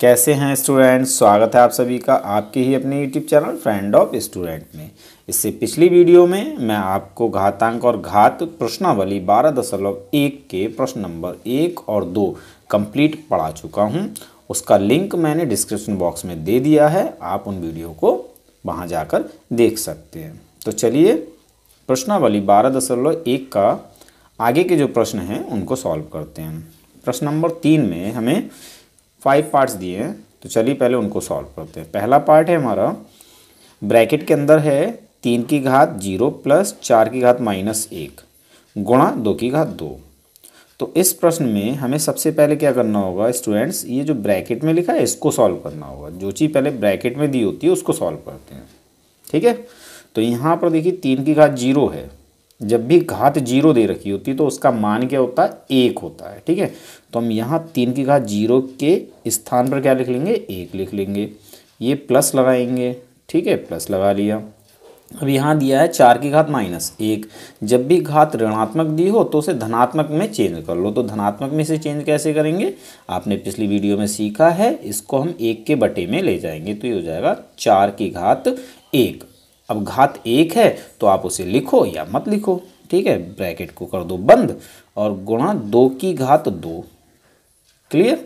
कैसे हैं स्टूडेंट्स स्वागत है आप सभी का आपके ही अपने YouTube channel friend of student में इससे पिछली वीडियो में मैं आपको घातांक और घात प्रश्नावली बारह दशमलव एक के प्रश्न नंबर एक और दो कंप्लीट पढ़ा चुका हूं उसका लिंक मैंने डिस्क्रिप्शन बॉक्स में दे दिया है आप उन वीडियो को वहां जाकर देख सकते हैं तो चलिए प्रश्नावली बारह दशमलव एक का आगे के जो प्रश्न हैं उनको सॉल्व करते हैं प्रश्न नंबर तीन में हमें फाइव पार्ट्स दिए हैं तो चलिए पहले उनको सॉल्व करते हैं पहला पार्ट है हमारा ब्रैकेट के अंदर है तीन की घात जीरो प्लस चार की घात माइनस एक गुणा दो की घात दो तो इस प्रश्न में हमें सबसे पहले क्या करना होगा स्टूडेंट्स ये जो ब्रैकेट में लिखा है इसको सॉल्व करना होगा जो चीज़ पहले ब्रैकेट में दी होती है उसको सॉल्व करते हैं ठीक है तो यहाँ पर देखिए तीन की घात जीरो है जब भी घात जीरो दे रखी होती है तो उसका मान क्या होता है एक होता है ठीक है तो हम यहाँ तीन की घात जीरो के स्थान पर क्या लिख लेंगे एक लिख लेंगे ये प्लस लगाएंगे ठीक है प्लस लगा लिया अब यहाँ दिया है चार की घात माइनस एक जब भी घात ऋणात्मक दी हो तो उसे धनात्मक में चेंज कर लो तो धनात्मक में से चेंज कैसे करेंगे आपने पिछली वीडियो में सीखा है इसको हम एक के बटे में ले जाएंगे तो ये हो जाएगा चार की घात एक अब घात एक है तो आप उसे लिखो या मत लिखो ठीक है ब्रैकेट को कर दो बंद और गुणा दो की घात दो क्लियर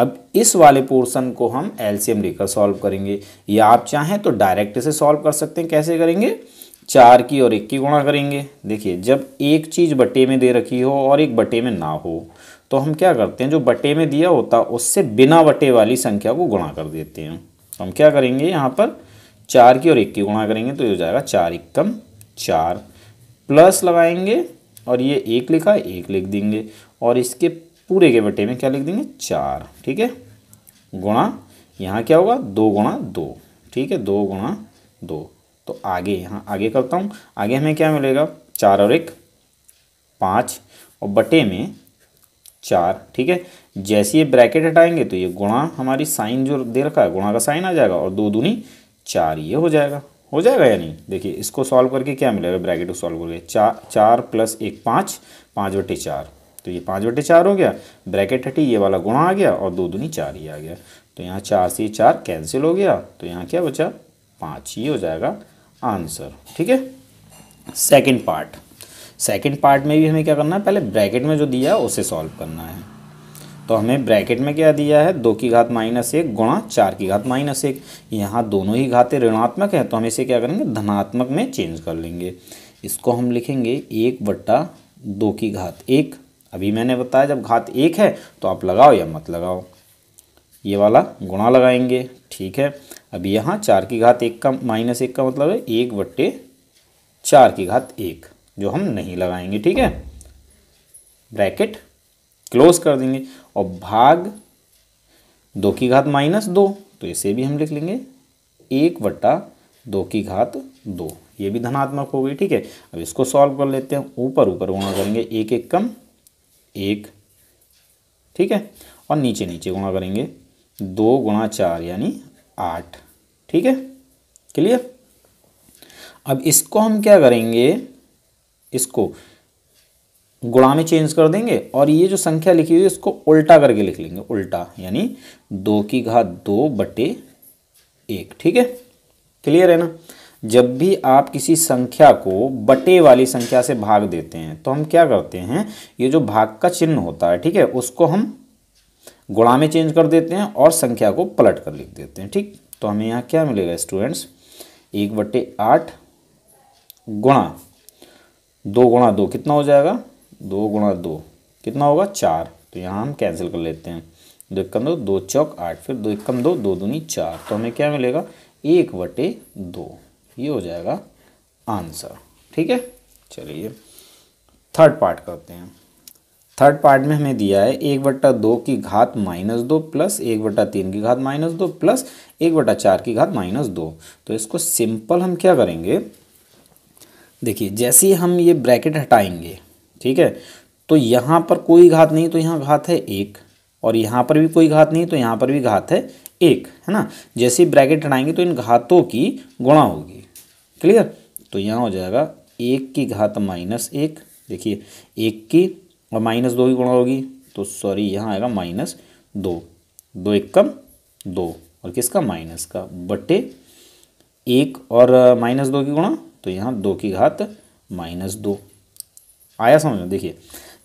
अब इस वाले पोर्शन को हम एलसीएम लेकर सॉल्व करेंगे या आप चाहें तो डायरेक्ट इसे सॉल्व कर सकते हैं कैसे करेंगे चार की और एक की गुणा करेंगे देखिए जब एक चीज़ बटे में दे रखी हो और एक बटे में ना हो तो हम क्या करते हैं जो बटे में दिया होता उससे बिना बटे वाली संख्या को गुणा कर देते हैं हम क्या करेंगे यहाँ पर चार की और एक की गुणा करेंगे तो ये हो जाएगा चार इक्कम चार प्लस लगाएंगे और ये एक लिखा एक लिख देंगे और इसके पूरे के बटे में क्या लिख देंगे चार ठीक है गुणा यहाँ क्या होगा दो गुणा दो ठीक है दो गुणा दो तो आगे यहाँ आगे करता हूँ आगे हमें क्या मिलेगा चार और एक पाँच और बटे में चार ठीक है जैसे ये ब्रैकेट हटाएंगे तो ये गुणा हमारी साइन जो दे रखा है गुणा का साइन आ जाएगा और दो दूनी चार ये हो जाएगा हो जाएगा या नहीं देखिए इसको सॉल्व करके क्या मिलेगा ब्रैकेट को सॉल्व करके चार चार प्लस एक पाँच पाँच बटे चार तो ये पाँच बटे चार हो गया ब्रैकेट हटी ये वाला गुणा आ गया और दो दुनी चार ही आ गया तो यहाँ चार से चार कैंसिल हो गया तो यहाँ क्या बचा पाँच ये हो जाएगा आंसर ठीक है सेकेंड पार्ट सेकेंड पार्ट में भी हमें क्या करना है पहले ब्रैकेट में जो दिया है उसे सॉल्व करना है तो हमें ब्रैकेट में क्या दिया है दो की घात माइनस एक गुणा चार की घात माइनस एक यहाँ दोनों ही घातें ऋणात्मक हैं तो हम इसे क्या करेंगे धनात्मक में चेंज कर लेंगे इसको हम लिखेंगे एक बट्टा दो की घात एक अभी मैंने बताया जब घात एक है तो आप लगाओ या मत लगाओ ये वाला गुणा लगाएंगे ठीक है अभी यहाँ चार की घात एक का माइनस एक का मतलब है एक बट्टे चार की घात एक जो हम नहीं लगाएंगे ठीक है ब्रैकेट क्लोज कर देंगे और भाग दो की घात माइनस दो तो इसे भी हम लिख लेंगे एक बट्टा दो की घात दो ये भी धनात्मक हो गई ठीक है अब इसको सॉल्व कर लेते हैं ऊपर ऊपर गुणा करेंगे एक एक कम एक ठीक है और नीचे नीचे गुणा करेंगे दो गुणा चार यानी आठ ठीक है क्लियर अब इसको हम क्या करेंगे इसको गुणा में चेंज कर देंगे और ये जो संख्या लिखी हुई है इसको उल्टा करके लिख लेंगे उल्टा यानी दो की घात दो बटे एक ठीक है क्लियर है ना जब भी आप किसी संख्या को बटे वाली संख्या से भाग देते हैं तो हम क्या करते हैं ये जो भाग का चिन्ह होता है ठीक है उसको हम गुणा में चेंज कर देते हैं और संख्या को पलट कर लिख देते हैं ठीक तो हमें यहाँ क्या मिलेगा स्टूडेंट्स एक बटे आठ गुणा दो गुणा दो कितना हो जाएगा दो गुणा दो कितना होगा चार तो यहाँ हम कैंसिल कर लेते हैं दो एक दो दो चौक आठ फिर दो एक दो दो दूनी चार तो हमें क्या मिलेगा एक बटे दो ये हो जाएगा आंसर ठीक है चलिए थर्ड पार्ट करते हैं थर्ड पार्ट में हमें दिया है एक बट्टा दो की घात माइनस दो प्लस एक बट्टा तीन की घात माइनस दो प्लस एक बट्टा चार की घात माइनस दो तो इसको सिंपल हम क्या करेंगे देखिए जैसे ही हम ये ब्रैकेट हटाएंगे ठीक है तो यहाँ पर कोई घात नहीं तो यहाँ घात है एक और यहाँ पर भी कोई घात नहीं तो यहाँ पर भी घात है एक है ना जैसे ही ब्रैकेट हटाएंगे तो इन घातों की गुणा होगी क्लियर तो यहाँ हो जाएगा एक की घात माइनस एक देखिए एक की और माइनस दो की गुणा होगी तो सॉरी यहाँ आएगा माइनस दो दो एक कम दो और किसका माइनस का बटे एक और माइनस दो की गुणा तो यहाँ दो की घात माइनस दो आया समझ में देखिए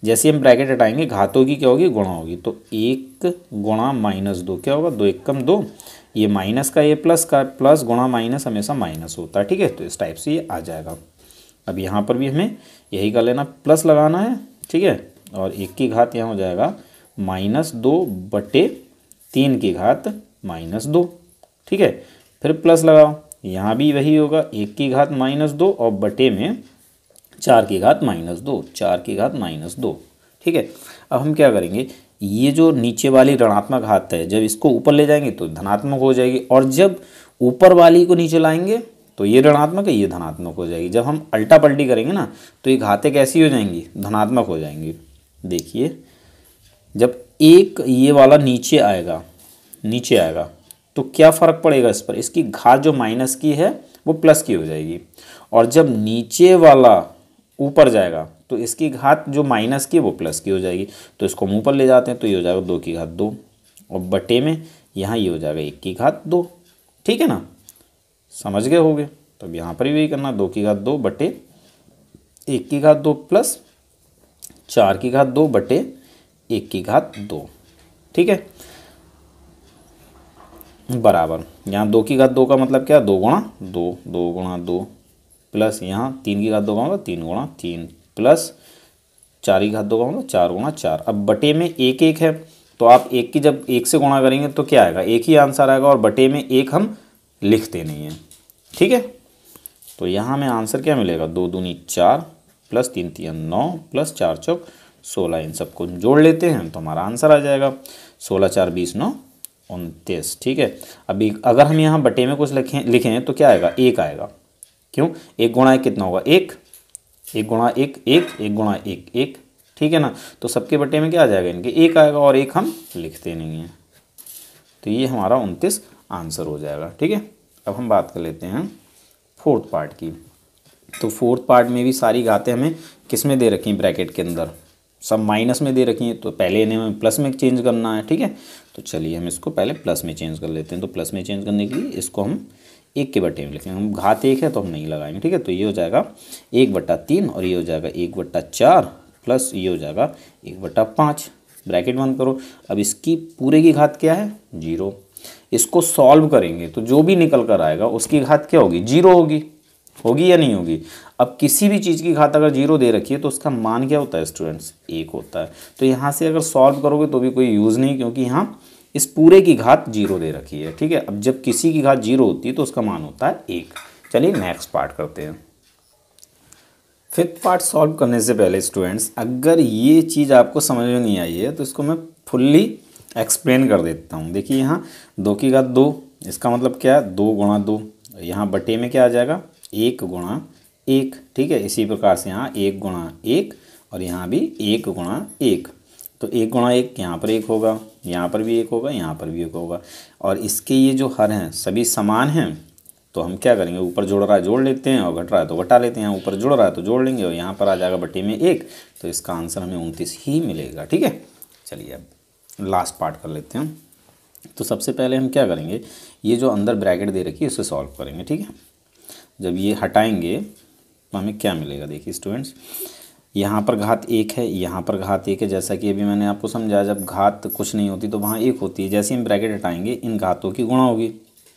जैसे हम ब्रैकेट हटाएंगे घातों की क्या होगी गुणा होगी तो एक गुणा माइनस दो क्या होगा दो एक कम दो ये माइनस का ये प्लस का प्लस गुणा माइनस हमेशा माइनस होता है ठीक है तो इस टाइप से ये आ जाएगा अब यहाँ पर भी हमें यही कर लेना प्लस लगाना है ठीक है और एक की घात यहाँ हो जाएगा माइनस दो बटे तीन की घात माइनस दो ठीक है फिर प्लस लगाओ यहाँ भी वही होगा एक की घात माइनस दो और बटे में चार की घात माइनस दो चार की घात माइनस दो ठीक है अब हम क्या करेंगे ये जो नीचे वाली ऋणात्मक घात है जब इसको ऊपर ले जाएंगे तो धनात्मक हो जाएगी और जब ऊपर वाली को नीचे लाएंगे तो ये ऋणात्मक है ये धनात्मक हो जाएगी जब हम अल्टा पल्टी करेंगे ना तो ये घातें कैसी हो जाएंगी धनात्मक हो जाएंगी देखिए जब एक ये वाला नीचे आएगा नीचे आएगा तो क्या फ़र्क पड़ेगा इस पर इसकी घात जो माइनस की है वो प्लस की हो जाएगी और जब नीचे वाला ऊपर जाएगा तो इसकी घात जो माइनस की वो प्लस की हो जाएगी तो इसको हम ऊपर ले जाते हैं तो ये हो जाएगा दो की घात दो और बटे में यहाँ ये हो जाएगा एक की घात दो ठीक है ना समझ गए होगे तो अब यहाँ पर भी यही करना दो की घात दो बटे एक की घात दो प्लस चार की घात दो बटे एक की घात दो ठीक है बराबर यहाँ दो की घात दो का मतलब क्या दो गुणा दो दो गुणा दो प्लस यहाँ तीन की घात दो गाँव मतलब तीन गुणा तीन प्लस चार की घात दो गाँव मतलब चार गुणा चार अब बटे में एक एक है तो आप एक की जब एक से गुणा करेंगे तो क्या आएगा एक ही आंसर आएगा और बटे में एक हम लिखते नहीं हैं ठीक है तो यहाँ हमें आंसर क्या मिलेगा दो दूनी चार प्लस तीन तीन नौ प्लस चार चौक सोलह इन सबको जोड़ लेते हैं तो हमारा आंसर आ जाएगा सोलह चार बीस नौ उनतीस ठीक है अभी अगर हम यहाँ बटे में कुछ लिखें लिखें तो क्या आएगा एक आएगा क्यों एक गुणा एक कितना होगा एक एक गुणा एक एक एक गुणा एक एक ठीक है ना तो सबके बटे में क्या आ जाएगा इनके एक आएगा और एक हम लिखते नहीं हैं तो ये हमारा उनतीस आंसर हो जाएगा ठीक है अब हम बात कर लेते हैं फोर्थ पार्ट की तो फोर्थ पार्ट में भी सारी घातें हमें किस में दे रखी हैं ब्रैकेट के अंदर सब माइनस में दे रखी हैं तो पहले इन्हें हमें प्लस में चेंज करना है ठीक है तो चलिए हम इसको पहले प्लस में चेंज कर लेते हैं तो प्लस में चेंज करने के लिए इसको हम एक के बटे में लिखेंगे हम घात एक है तो हम नहीं लगाएंगे ठीक है तो ये हो जाएगा एक बट्टा तीन और ये हो जाएगा एक बट्टा चार प्लस ये हो जाएगा एक बट्टा पाँच ब्रैकेट बंद करो अब इसकी पूरे की घात क्या है जीरो इसको सॉल्व करेंगे तो जो भी निकल कर आएगा उसकी घात क्या होगी जीरो होगी होगी या नहीं होगी अब किसी भी चीज़ की घात अगर जीरो दे रखी है तो उसका मान क्या होता है स्टूडेंट्स एक होता है तो यहाँ से अगर सॉल्व करोगे तो भी कोई यूज़ नहीं क्योंकि यहाँ इस पूरे की घात जीरो दे रखी है ठीक है अब जब किसी की घात जीरो होती है तो उसका मान होता है एक चलिए नेक्स्ट पार्ट करते हैं फिफ्थ पार्ट सॉल्व करने से पहले स्टूडेंट्स अगर ये चीज़ आपको समझ में नहीं आई है तो इसको मैं फुल्ली एक्सप्लेन कर देता हूँ देखिए यहाँ दो की घात दो इसका मतलब क्या है दो गुणा दो यहाँ बटे में क्या आ जाएगा एक गुणा एक ठीक है इसी प्रकार से यहाँ एक गुणा एक और यहाँ भी एक गुणा एक तो एक गुणा एक यहाँ पर एक होगा यहाँ पर भी एक होगा यहाँ पर भी एक होगा और इसके ये जो हर हैं सभी समान हैं तो हम क्या करेंगे ऊपर जोड़ रहा है जोड़ लेते हैं और घट रहा है तो घटा लेते हैं ऊपर जोड़ रहा है तो जोड़ लेंगे और यहाँ पर आ जाएगा बटे में एक तो इसका आंसर हमें उनतीस ही मिलेगा ठीक है चलिए अब लास्ट पार्ट कर लेते हैं तो सबसे पहले हम क्या करेंगे ये जो अंदर ब्रैकेट दे रखी है उसे सॉल्व करेंगे ठीक है जब ये हटाएंगे तो हमें क्या मिलेगा देखिए स्टूडेंट्स यहाँ पर घात एक है यहाँ पर घात एक है जैसा कि अभी मैंने आपको समझाया जब घात कुछ नहीं होती तो वहाँ एक होती है जैसे हम ब्रैकेट हटाएंगे इन घातों की गुणा होगी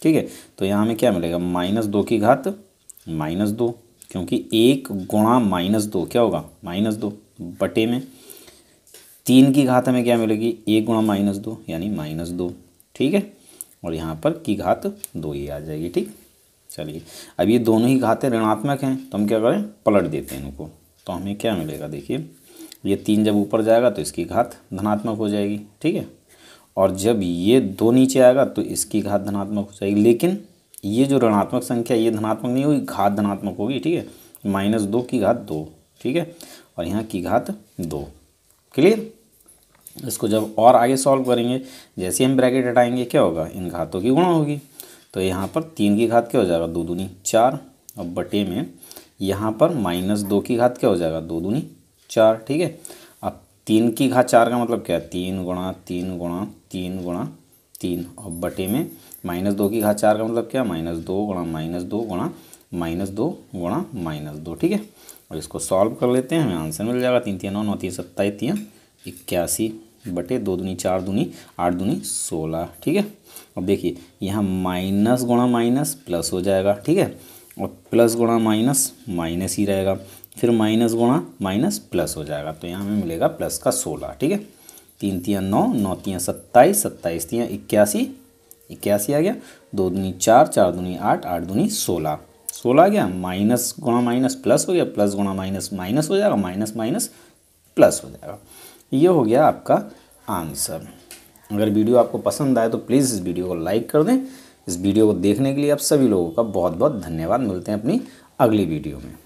ठीक है तो यहाँ हमें क्या मिलेगा माइनस दो की घात माइनस दो क्योंकि एक गुणा माइनस दो क्या होगा माइनस दो बटे में तीन की घात हमें क्या मिलेगी एक गुणा माइनस दो यानी माइनस दो ठीक है और यहाँ पर की घात दो ही आ जाएगी ठीक चलिए अब ये दोनों ही घातें ऋणात्मक हैं तो हम क्या करें पलट देते हैं इनको तो हमें क्या मिलेगा देखिए ये तीन जब ऊपर जाएगा तो इसकी घात धनात्मक हो जाएगी ठीक है और जब ये दो नीचे आएगा तो इसकी घात धनात्मक हो जाएगी लेकिन ये जो ऋणात्मक संख्या ये धनात्मक नहीं होगी घात धनात्मक होगी ठीक है माइनस दो की घात दो ठीक है और यहाँ की घात दो क्लियर इसको जब और आगे सॉल्व करेंगे जैसे हम ब्रैकेट हटाएंगे क्या होगा इन घातों की गुणा होगी तो यहाँ पर तीन की घात क्या हो जाएगा दो दूनी चार और बटे में यहाँ पर माइनस दो की घात क्या हो जाएगा दो दूनी चार ठीक है अब तीन की घात चार का मतलब क्या है तीन गुणा तीन गुणा तीन गुणा तीन और बटे में माइनस दो की घात चार का मतलब क्या माइनस दो गुणा माइनस दो गुणा माइनस दो गुणा माइनस दो ठीक है और इसको सॉल्व कर लेते हैं हमें आंसर मिल जाएगा तीन तीन नौ नौ तीन सत्ताईस तीन इक्यासी बटे दो दूनी चार दूनी आठ दूनी सोलह ठीक है अब देखिए यहाँ माइनस गुणा माइनस प्लस हो जाएगा ठीक है और प्लस गुणा माइनस माइनस ही रहेगा फिर माइनस गुणा माइनस प्लस हो जाएगा तो यहाँ हमें मिलेगा प्लस का सोलह ठीक है तीन तिया नौ नौ तियाँ सत्ताईस सत्ताईस तियाँ इक्यासी इक्यासी आ गया दो दूनी चार चार दुनी आठ आठ दूनी सोलह सोलह आ गया माइनस गुणा माइनस प्लस हो गया प्लस गुणा माइनस माइनस हो जाएगा माइनस माइनस प्लस हो जाएगा ये हो गया आपका आंसर अगर वीडियो आपको पसंद आए तो प्लीज़ इस वीडियो को लाइक कर दें इस वीडियो को देखने के लिए आप सभी लोगों का बहुत बहुत धन्यवाद मिलते हैं अपनी अगली वीडियो में